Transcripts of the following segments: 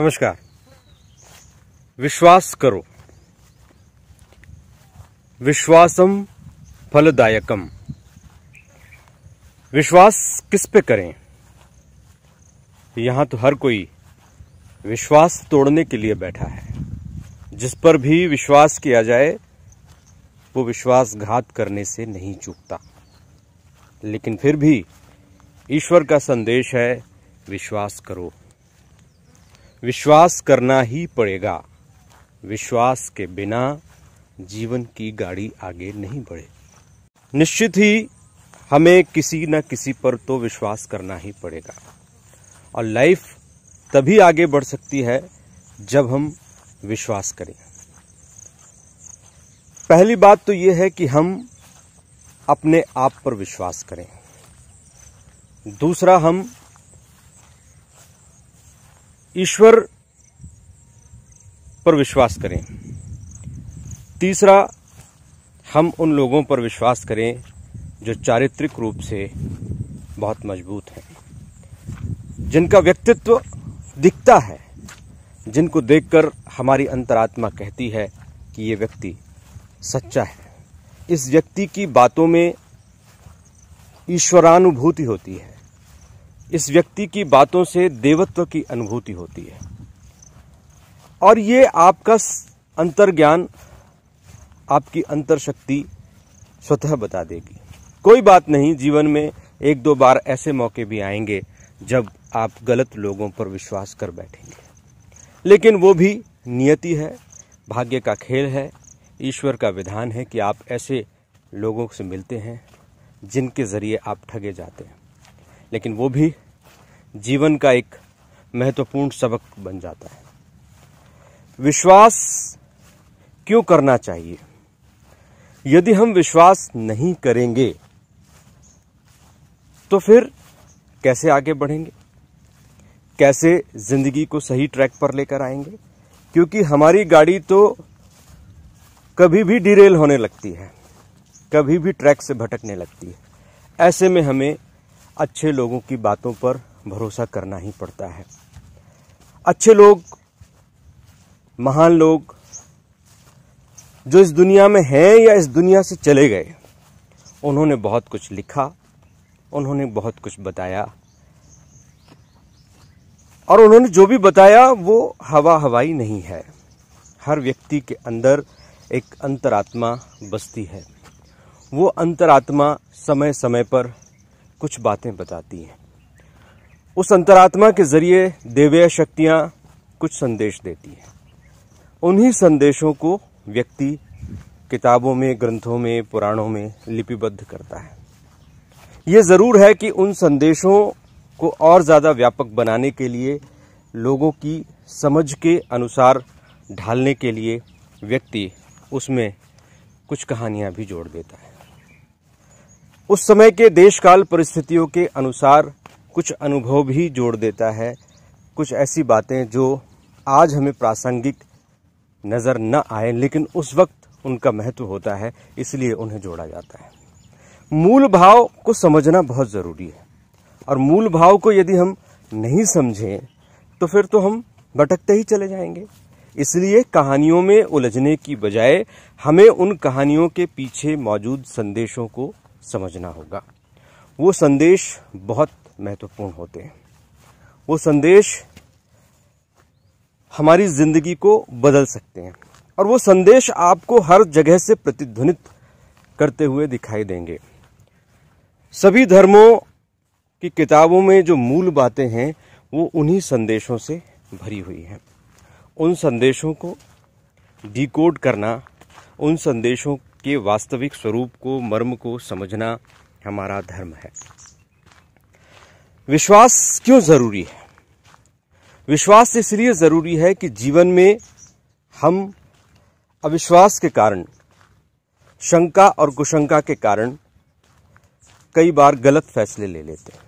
नमस्कार विश्वास करो विश्वासम फलदायकम विश्वास किस पे करें यहां तो हर कोई विश्वास तोड़ने के लिए बैठा है जिस पर भी विश्वास किया जाए वो विश्वासघात करने से नहीं चूकता लेकिन फिर भी ईश्वर का संदेश है विश्वास करो विश्वास करना ही पड़ेगा विश्वास के बिना जीवन की गाड़ी आगे नहीं बढ़े निश्चित ही हमें किसी न किसी पर तो विश्वास करना ही पड़ेगा और लाइफ तभी आगे बढ़ सकती है जब हम विश्वास करें पहली बात तो यह है कि हम अपने आप पर विश्वास करें दूसरा हम ईश्वर पर विश्वास करें तीसरा हम उन लोगों पर विश्वास करें जो चारित्रिक रूप से बहुत मजबूत हैं जिनका व्यक्तित्व दिखता है जिनको देखकर हमारी अंतरात्मा कहती है कि ये व्यक्ति सच्चा है इस व्यक्ति की बातों में ईश्वरानुभूति होती है इस व्यक्ति की बातों से देवत्व की अनुभूति होती है और ये आपका अंतर्ज्ञान आपकी अंतर शक्ति स्वतः बता देगी कोई बात नहीं जीवन में एक दो बार ऐसे मौके भी आएंगे जब आप गलत लोगों पर विश्वास कर बैठेंगे लेकिन वो भी नियति है भाग्य का खेल है ईश्वर का विधान है कि आप ऐसे लोगों से मिलते हैं जिनके ज़रिए आप ठगे जाते हैं लेकिन वो भी जीवन का एक महत्वपूर्ण सबक बन जाता है विश्वास क्यों करना चाहिए यदि हम विश्वास नहीं करेंगे तो फिर कैसे आगे बढ़ेंगे कैसे जिंदगी को सही ट्रैक पर लेकर आएंगे क्योंकि हमारी गाड़ी तो कभी भी डिरेल होने लगती है कभी भी ट्रैक से भटकने लगती है ऐसे में हमें अच्छे लोगों की बातों पर भरोसा करना ही पड़ता है अच्छे लोग महान लोग जो इस दुनिया में हैं या इस दुनिया से चले गए उन्होंने बहुत कुछ लिखा उन्होंने बहुत कुछ बताया और उन्होंने जो भी बताया वो हवा हवाई नहीं है हर व्यक्ति के अंदर एक अंतरात्मा बसती है वो अंतरात्मा समय समय पर कुछ बातें बताती हैं उस अंतरात्मा के जरिए देवीय शक्तियाँ कुछ संदेश देती हैं उन्हीं संदेशों को व्यक्ति किताबों में ग्रंथों में पुराणों में लिपिबद्ध करता है ये ज़रूर है कि उन संदेशों को और ज़्यादा व्यापक बनाने के लिए लोगों की समझ के अनुसार ढालने के लिए व्यक्ति उसमें कुछ कहानियाँ भी जोड़ देता है उस समय के देशकाल परिस्थितियों के अनुसार कुछ अनुभव भी जोड़ देता है कुछ ऐसी बातें जो आज हमें प्रासंगिक नज़र न आए लेकिन उस वक्त उनका महत्व होता है इसलिए उन्हें जोड़ा जाता है मूल भाव को समझना बहुत ज़रूरी है और मूल भाव को यदि हम नहीं समझें तो फिर तो हम भटकते ही चले जाएंगे इसलिए कहानियों में उलझने की बजाय हमें उन कहानियों के पीछे मौजूद संदेशों को समझना होगा वो संदेश बहुत महत्वपूर्ण होते हैं वो संदेश हमारी ज़िंदगी को बदल सकते हैं और वो संदेश आपको हर जगह से प्रतिध्वनित करते हुए दिखाई देंगे सभी धर्मों की किताबों में जो मूल बातें हैं वो उन्हीं संदेशों से भरी हुई हैं उन संदेशों को डिकोड करना उन संदेशों के वास्तविक स्वरूप को मर्म को समझना हमारा धर्म है विश्वास क्यों जरूरी है विश्वास इसलिए जरूरी है कि जीवन में हम अविश्वास के कारण शंका और कुशंका के कारण कई बार गलत फैसले ले लेते हैं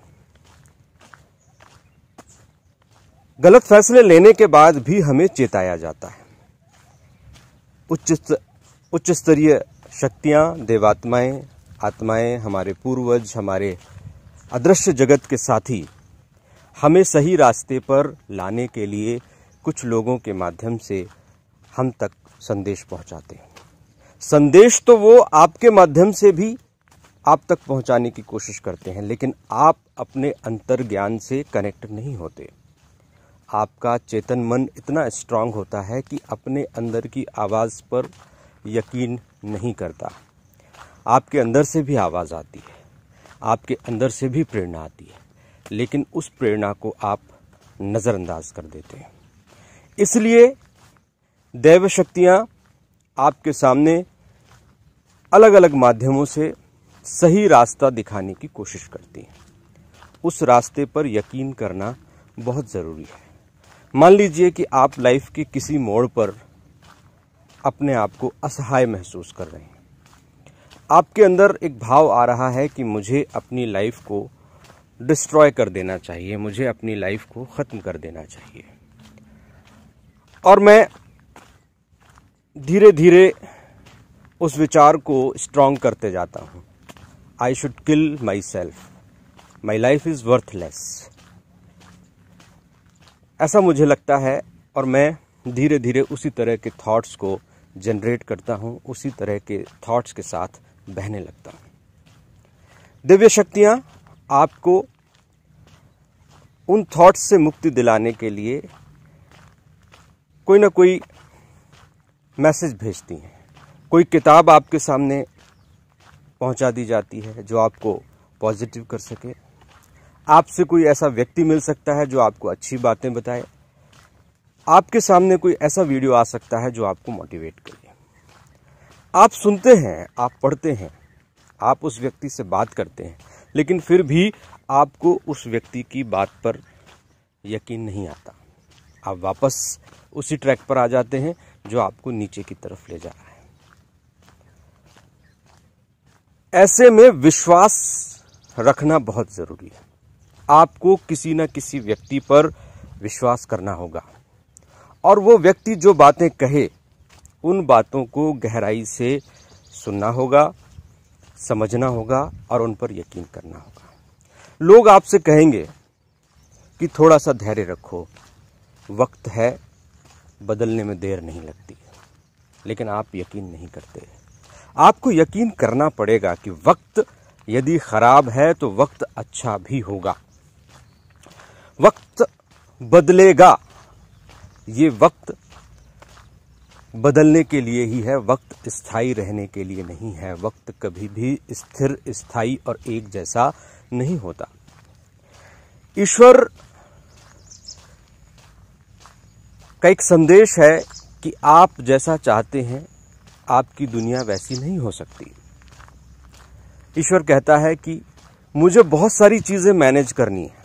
गलत फैसले लेने के बाद भी हमें चेताया जाता है उच्च उच्च स्तरीय शक्तियाँ देवात्माएँ आत्माएँ हमारे पूर्वज हमारे अदृश्य जगत के साथी हमें सही रास्ते पर लाने के लिए कुछ लोगों के माध्यम से हम तक संदेश पहुंचाते हैं संदेश तो वो आपके माध्यम से भी आप तक पहुंचाने की कोशिश करते हैं लेकिन आप अपने अंतर ज्ञान से कनेक्ट नहीं होते आपका चेतन मन इतना स्ट्रांग होता है कि अपने अंदर की आवाज़ पर यकीन नहीं करता आपके अंदर से भी आवाज़ आती है आपके अंदर से भी प्रेरणा आती है लेकिन उस प्रेरणा को आप नज़रअंदाज कर देते हैं इसलिए दैव शक्तियाँ आपके सामने अलग अलग माध्यमों से सही रास्ता दिखाने की कोशिश करती हैं उस रास्ते पर यकीन करना बहुत ज़रूरी है मान लीजिए कि आप लाइफ के किसी मोड़ पर अपने आप को असहाय महसूस कर रहे हैं आपके अंदर एक भाव आ रहा है कि मुझे अपनी लाइफ को डिस्ट्रॉय कर देना चाहिए मुझे अपनी लाइफ को ख़त्म कर देना चाहिए और मैं धीरे धीरे उस विचार को स्ट्रांग करते जाता हूँ I should kill my self my life is worthless ऐसा मुझे लगता है और मैं धीरे धीरे उसी तरह के थॉट्स को जनरेट करता हूँ उसी तरह के थॉट्स के साथ बहने लगता हूँ दिव्य शक्तियाँ आपको उन थॉट्स से मुक्ति दिलाने के लिए कोई ना कोई मैसेज भेजती हैं कोई किताब आपके सामने पहुंचा दी जाती है जो आपको पॉजिटिव कर सके आपसे कोई ऐसा व्यक्ति मिल सकता है जो आपको अच्छी बातें बताए आपके सामने कोई ऐसा वीडियो आ सकता है जो आपको मोटिवेट करे आप सुनते हैं आप पढ़ते हैं आप उस व्यक्ति से बात करते हैं लेकिन फिर भी आपको उस व्यक्ति की बात पर यकीन नहीं आता आप वापस उसी ट्रैक पर आ जाते हैं जो आपको नीचे की तरफ ले जा रहा है ऐसे में विश्वास रखना बहुत ज़रूरी है आपको किसी न किसी व्यक्ति पर विश्वास करना होगा और वो व्यक्ति जो बातें कहे उन बातों को गहराई से सुनना होगा समझना होगा और उन पर यकीन करना होगा लोग आपसे कहेंगे कि थोड़ा सा धैर्य रखो वक्त है बदलने में देर नहीं लगती लेकिन आप यकीन नहीं करते आपको यकीन करना पड़ेगा कि वक्त यदि ख़राब है तो वक्त अच्छा भी होगा वक्त बदलेगा ये वक्त बदलने के लिए ही है वक्त स्थाई रहने के लिए नहीं है वक्त कभी भी स्थिर स्थाई और एक जैसा नहीं होता ईश्वर का एक संदेश है कि आप जैसा चाहते हैं आपकी दुनिया वैसी नहीं हो सकती ईश्वर कहता है कि मुझे बहुत सारी चीज़ें मैनेज करनी है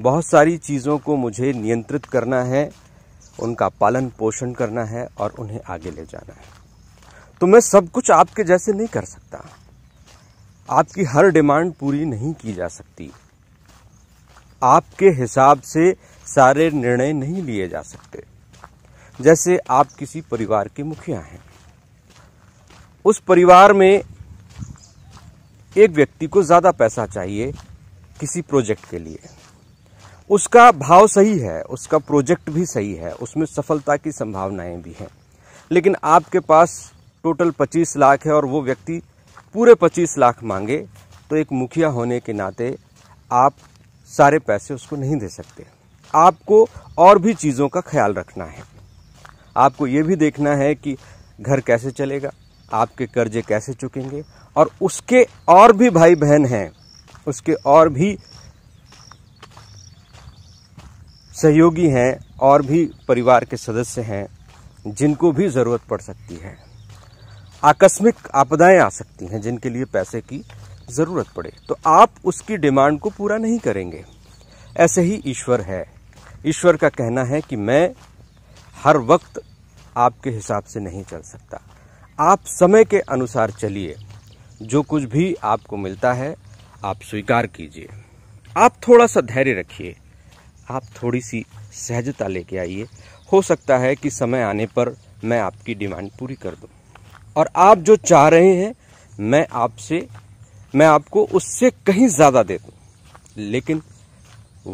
बहुत सारी चीज़ों को मुझे नियंत्रित करना है उनका पालन पोषण करना है और उन्हें आगे ले जाना है तो मैं सब कुछ आपके जैसे नहीं कर सकता आपकी हर डिमांड पूरी नहीं की जा सकती आपके हिसाब से सारे निर्णय नहीं लिए जा सकते जैसे आप किसी परिवार के मुखिया हैं उस परिवार में एक व्यक्ति को ज़्यादा पैसा चाहिए किसी प्रोजेक्ट के लिए उसका भाव सही है उसका प्रोजेक्ट भी सही है उसमें सफलता की संभावनाएं भी हैं लेकिन आपके पास टोटल 25 लाख है और वो व्यक्ति पूरे 25 लाख मांगे तो एक मुखिया होने के नाते आप सारे पैसे उसको नहीं दे सकते आपको और भी चीज़ों का ख्याल रखना है आपको ये भी देखना है कि घर कैसे चलेगा आपके कर्जे कैसे चुकेंगे और उसके और भी भाई बहन हैं उसके और भी सहयोगी हैं और भी परिवार के सदस्य हैं जिनको भी ज़रूरत पड़ सकती है आकस्मिक आपदाएं आ सकती हैं जिनके लिए पैसे की ज़रूरत पड़े तो आप उसकी डिमांड को पूरा नहीं करेंगे ऐसे ही ईश्वर है ईश्वर का कहना है कि मैं हर वक्त आपके हिसाब से नहीं चल सकता आप समय के अनुसार चलिए जो कुछ भी आपको मिलता है आप स्वीकार कीजिए आप थोड़ा सा धैर्य रखिए आप थोड़ी सी सहजता लेके आइए हो सकता है कि समय आने पर मैं आपकी डिमांड पूरी कर दूँ और आप जो चाह रहे हैं मैं आपसे मैं आपको उससे कहीं ज़्यादा दे दूँ लेकिन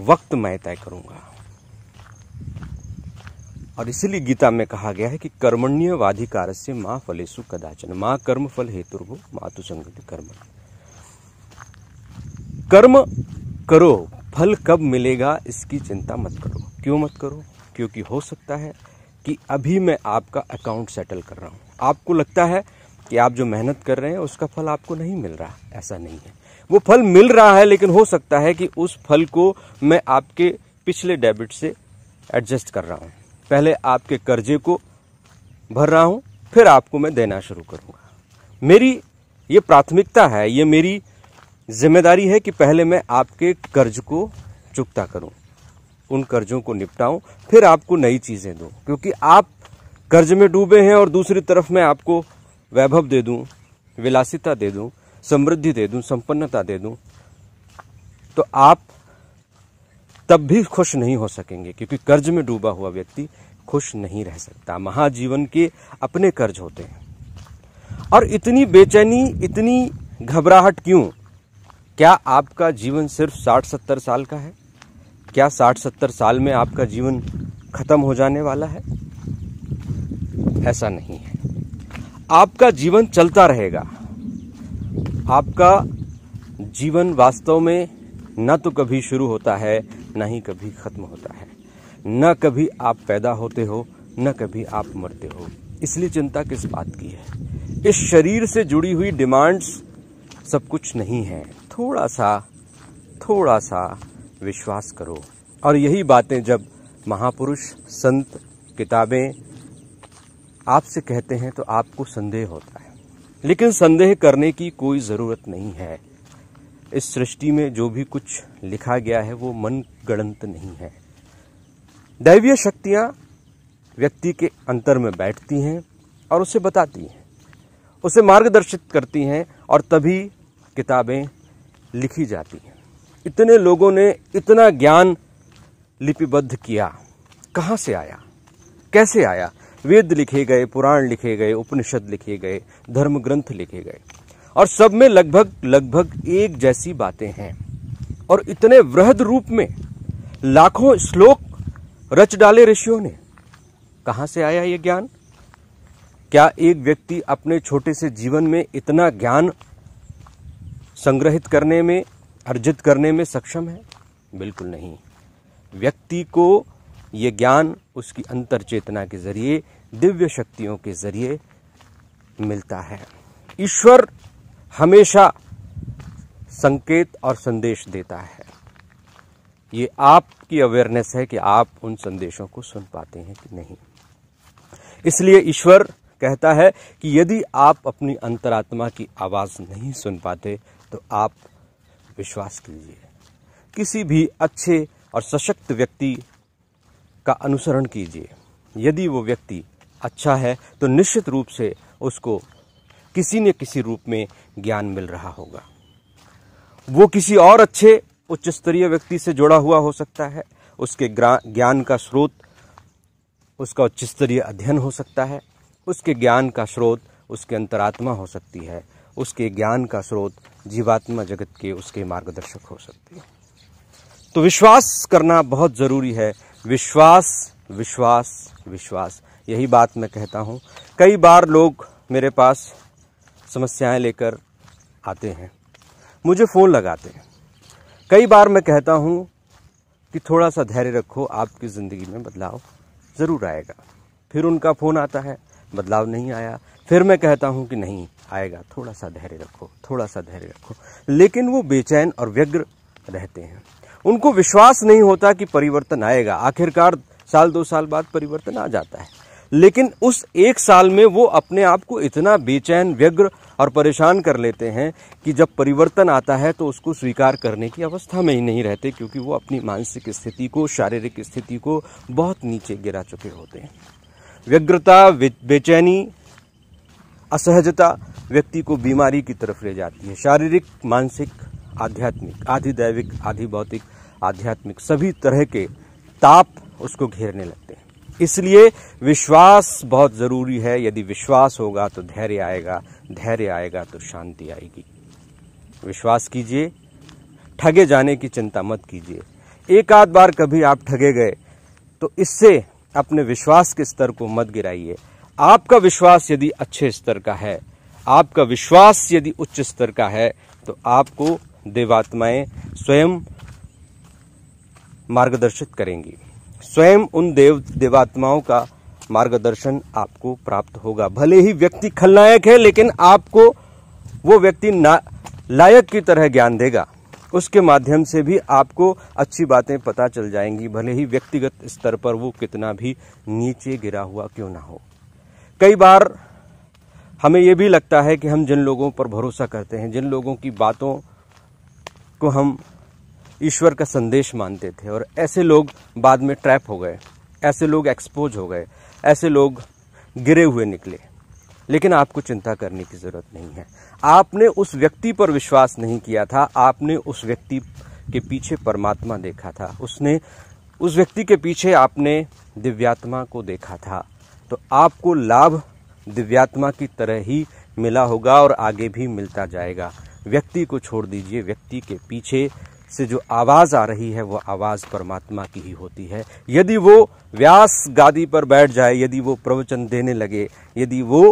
वक्त मैं तय करूँगा और इसलिए गीता में कहा गया है कि कर्मण्य वाधिकार से माँ फलेशु कदाचन माँ कर्म फल हेतुर्भो मातु संगति कर्म कर्म करो फल कब मिलेगा इसकी चिंता मत करो क्यों मत करो क्योंकि हो सकता है कि अभी मैं आपका अकाउंट सेटल कर रहा हूँ आपको लगता है कि आप जो मेहनत कर रहे हैं उसका फल आपको नहीं मिल रहा ऐसा नहीं है वो फल मिल रहा है लेकिन हो सकता है कि उस फल को मैं आपके पिछले डेबिट से एडजस्ट कर रहा हूँ पहले आपके कर्जे को भर रहा हूँ फिर आपको मैं देना शुरू करूँगा मेरी ये प्राथमिकता है ये मेरी जिम्मेदारी है कि पहले मैं आपके कर्ज को चुकता करूं उन कर्जों को निपटाऊं फिर आपको नई चीज़ें दूं क्योंकि आप कर्ज में डूबे हैं और दूसरी तरफ मैं आपको वैभव दे दूं विलासिता दे दूं समृद्धि दे दूं संपन्नता दे दूं तो आप तब भी खुश नहीं हो सकेंगे क्योंकि कर्ज में डूबा हुआ व्यक्ति खुश नहीं रह सकता महाजीवन के अपने कर्ज होते हैं और इतनी बेचैनी इतनी घबराहट क्यों क्या आपका जीवन सिर्फ साठ सत्तर साल का है क्या साठ सत्तर साल में आपका जीवन खत्म हो जाने वाला है ऐसा नहीं है आपका जीवन चलता रहेगा आपका जीवन वास्तव में न तो कभी शुरू होता है न ही कभी ख़त्म होता है न कभी आप पैदा होते हो न कभी आप मरते हो इसलिए चिंता किस बात की है इस शरीर से जुड़ी हुई डिमांड्स सब कुछ नहीं है थोड़ा सा थोड़ा सा विश्वास करो और यही बातें जब महापुरुष संत किताबें आपसे कहते हैं तो आपको संदेह होता है लेकिन संदेह करने की कोई ज़रूरत नहीं है इस सृष्टि में जो भी कुछ लिखा गया है वो मन गणंत नहीं है दैवीय शक्तियाँ व्यक्ति के अंतर में बैठती हैं और उसे बताती हैं उसे मार्गदर्शित करती हैं और तभी किताबें लिखी जाती है इतने लोगों ने इतना ज्ञान लिपिबद्ध किया कहाँ से आया कैसे आया वेद लिखे गए पुराण लिखे गए उपनिषद लिखे गए धर्म ग्रंथ लिखे गए और सब में लगभग लगभग एक जैसी बातें हैं और इतने वृहद रूप में लाखों श्लोक रच डाले ऋषियों ने कहाँ से आया ये ज्ञान क्या एक व्यक्ति अपने छोटे से जीवन में इतना ज्ञान संग्रहित करने में अर्जित करने में सक्षम है बिल्कुल नहीं व्यक्ति को ये ज्ञान उसकी अंतर चेतना के जरिए दिव्य शक्तियों के जरिए मिलता है ईश्वर हमेशा संकेत और संदेश देता है ये आपकी अवेयरनेस है कि आप उन संदेशों को सुन पाते हैं कि नहीं इसलिए ईश्वर कहता है कि यदि आप अपनी अंतरात्मा की आवाज़ नहीं सुन पाते तो आप विश्वास कीजिए किसी भी अच्छे और सशक्त व्यक्ति का अनुसरण कीजिए यदि वो व्यक्ति अच्छा है तो निश्चित रूप से उसको किसी न किसी रूप में ज्ञान मिल रहा होगा वो किसी और अच्छे उच्च स्तरीय व्यक्ति से जुड़ा हुआ हो सकता है उसके ज्ञान का स्रोत उसका उच्च स्तरीय अध्ययन हो सकता है उसके ज्ञान का स्रोत उसके अंतरात्मा हो सकती है उसके ज्ञान का स्रोत जीवात्मा जगत के उसके मार्गदर्शक हो सकते हैं तो विश्वास करना बहुत ज़रूरी है विश्वास विश्वास विश्वास यही बात मैं कहता हूँ कई बार लोग मेरे पास समस्याएं लेकर आते हैं मुझे फ़ोन लगाते हैं कई बार मैं कहता हूँ कि थोड़ा सा धैर्य रखो आपकी ज़िंदगी में बदलाव ज़रूर आएगा फिर उनका फ़ोन आता है बदलाव नहीं आया फिर मैं कहता हूँ कि नहीं आएगा थोड़ा सा धैर्य रखो थोड़ा सा धैर्य रखो लेकिन वो बेचैन और व्यग्र रहते हैं उनको विश्वास नहीं होता कि परिवर्तन आएगा आखिरकार साल दो साल बाद परिवर्तन आ जाता है लेकिन उस एक साल में वो अपने आप को इतना बेचैन व्यग्र और परेशान कर लेते हैं कि जब परिवर्तन आता है तो उसको स्वीकार करने की अवस्था में ही नहीं रहते क्योंकि वो अपनी मानसिक स्थिति को शारीरिक स्थिति को बहुत नीचे गिरा चुके होते हैं व्यग्रता बेचैनी असहजता व्यक्ति को बीमारी की तरफ ले जाती है शारीरिक मानसिक आध्यात्मिक आधि दैविक आधि भौतिक आध्यात्मिक सभी तरह के ताप उसको घेरने लगते हैं इसलिए विश्वास बहुत ज़रूरी है यदि विश्वास होगा तो धैर्य आएगा धैर्य आएगा तो शांति आएगी विश्वास कीजिए ठगे जाने की चिंता मत कीजिए एक आध बार कभी आप ठगे गए तो इससे अपने विश्वास के स्तर को मत गिराइए आपका विश्वास यदि अच्छे स्तर का है आपका विश्वास यदि उच्च स्तर का है तो आपको देवात्माएं स्वयं मार्गदर्शित करेंगी स्वयं उन देव देवात्माओं का मार्गदर्शन आपको प्राप्त होगा भले ही व्यक्ति खलनायक है लेकिन आपको वो व्यक्ति लायक की तरह ज्ञान देगा उसके माध्यम से भी आपको अच्छी बातें पता चल जाएंगी भले ही व्यक्तिगत स्तर पर वो कितना भी नीचे गिरा हुआ क्यों ना हो कई बार हमें ये भी लगता है कि हम जिन लोगों पर भरोसा करते हैं जिन लोगों की बातों को हम ईश्वर का संदेश मानते थे और ऐसे लोग बाद में ट्रैप हो गए ऐसे लोग एक्सपोज हो गए ऐसे लोग गिरे हुए निकले लेकिन आपको चिंता करने की ज़रूरत नहीं है आपने उस व्यक्ति पर विश्वास नहीं किया था आपने उस व्यक्ति के पीछे परमात्मा देखा था उसने उस व्यक्ति के पीछे आपने दिव्यात्मा को देखा था तो आपको लाभ दिव्यात्मा की तरह ही मिला होगा और आगे भी मिलता जाएगा व्यक्ति को छोड़ दीजिए व्यक्ति के पीछे से जो आवाज़ आ रही है वो आवाज़ परमात्मा की ही होती है यदि वो व्यास गादी पर बैठ जाए यदि वो प्रवचन देने लगे यदि वो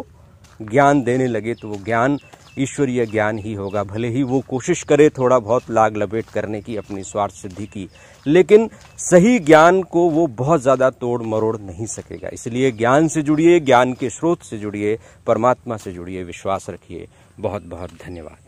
ज्ञान देने लगे तो वो ज्ञान ईश्वरीय ज्ञान ही होगा भले ही वो कोशिश करे थोड़ा बहुत लाग लपेट करने की अपनी स्वार्थ सिद्धि की लेकिन सही ज्ञान को वो बहुत ज़्यादा तोड़ मरोड़ नहीं सकेगा इसलिए ज्ञान से जुड़िए ज्ञान के स्रोत से जुड़िए परमात्मा से जुड़िए विश्वास रखिए बहुत बहुत धन्यवाद